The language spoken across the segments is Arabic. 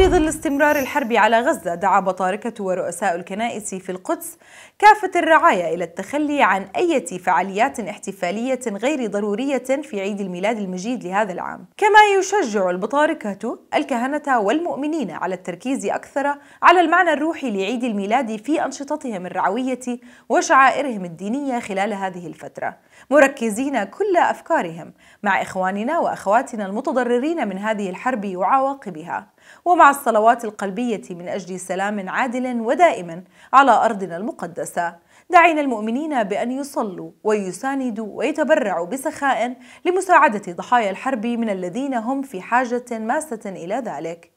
وفي ظل استمرار الحرب على غزة دعا بطاركة ورؤساء الكنائس في القدس كافة الرعايا إلى التخلي عن أي فعاليات احتفالية غير ضرورية في عيد الميلاد المجيد لهذا العام كما يشجع البطاركة الكهنة والمؤمنين على التركيز أكثر على المعنى الروحي لعيد الميلاد في أنشطتهم الرعوية وشعائرهم الدينية خلال هذه الفترة مركزين كل أفكارهم مع إخواننا وأخواتنا المتضررين من هذه الحرب وعواقبها ومع الصلوات القلبية من أجل سلام عادل ودائم على أرضنا المقدسة دعينا المؤمنين بأن يصلوا ويساندوا ويتبرعوا بسخاء لمساعدة ضحايا الحرب من الذين هم في حاجة ماسة إلى ذلك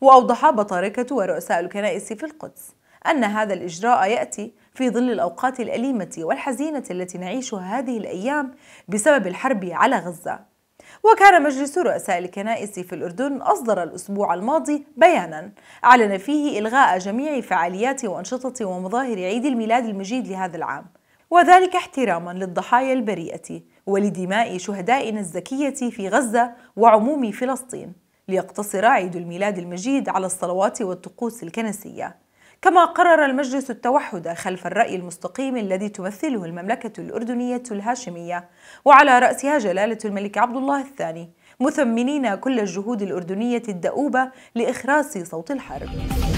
وأوضح بطاركة ورؤساء الكنائس في القدس أن هذا الإجراء يأتي في ظل الأوقات الأليمة والحزينة التي نعيشها هذه الأيام بسبب الحرب على غزة وكان مجلس رؤساء الكنائس في الأردن أصدر الأسبوع الماضي بيانا أعلن فيه إلغاء جميع فعاليات وأنشطة ومظاهر عيد الميلاد المجيد لهذا العام وذلك احتراما للضحايا البريئة ولدماء شهدائنا الزكية في غزة وعموم فلسطين ليقتصر عيد الميلاد المجيد على الصلوات والطقوس الكنسيه كما قرر المجلس التوحد خلف الرأي المستقيم الذي تمثله المملكة الأردنية الهاشمية وعلى رأسها جلالة الملك عبد الله الثاني مثمنين كل الجهود الأردنية الدؤوبة لإخراس صوت الحرب